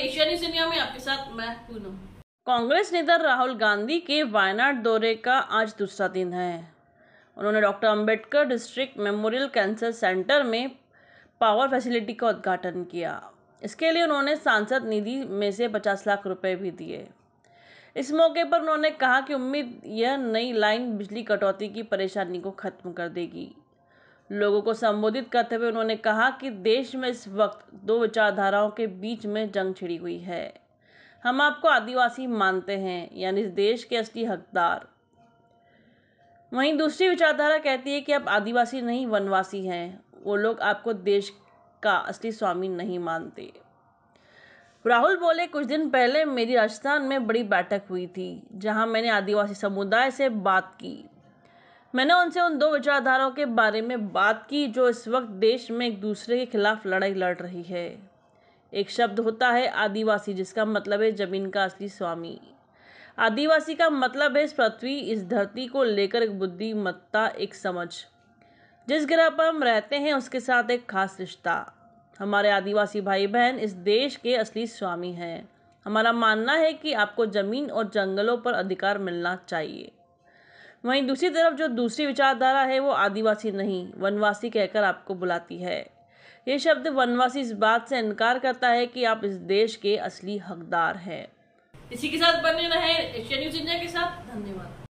Asia news India में आपके साथ मैं पूनम कांग्रेस नेता राहुल गांधी के वायनाड दौरे का आज दूसरा दिन है उन्होंने doctor Ambedkar district memorial cancer centre में पावर फैसिलिटी का उद्घाटन किया इसके लिए उन्होंने सांसद निधि में से 50 लाख रुपए भी दिए इस मौके पर उन्होंने कहा कि उम्मीद यह नई लाइन बिजली कटौती की परेशानी को खत्म कर देगी लोगों को संबोधित करते हुए उन्होंने कहा कि देश में इस वक्त दो विचारधाराओं के बीच में जंग छिड़ी हुई है हम आपको आदिवासी मानते हैं यानी इस देश के असली हकदार वहीं दूसरी विचारधारा कहती है कि आप आदिवासी नहीं वनवासी हैं वो लोग आपको देश का असली स्वामी नहीं मानते राहुल बोले कुछ दिन पहले मेरी राजस्थान में बड़ी बैठक हुई थी जहां मैंने आदिवासी समुदाय से बात की मैंने उनसे उन दो विचारधाराओं के बारे में बात की जो इस वक्त देश में एक दूसरे के खिलाफ लड़ाई लड़ रही है एक शब्द होता है आदिवासी जिसका मतलब है ज़मीन का असली स्वामी आदिवासी का मतलब है इस पृथ्वी इस धरती को लेकर एक बुद्धिमत्ता एक समझ जिस ग्रह पर हम रहते हैं उसके साथ एक खास रिश्ता हमारे आदिवासी भाई बहन इस देश के असली स्वामी हैं हमारा मानना है कि आपको ज़मीन और जंगलों पर अधिकार मिलना चाहिए वहीं दूसरी तरफ जो दूसरी विचारधारा है वो आदिवासी नहीं वनवासी कहकर आपको बुलाती है ये शब्द वनवासी इस बात से इनकार करता है कि आप इस देश के असली हकदार हैं इसी के साथ बने रहें एशिया न्यूज इंडिया के साथ धन्यवाद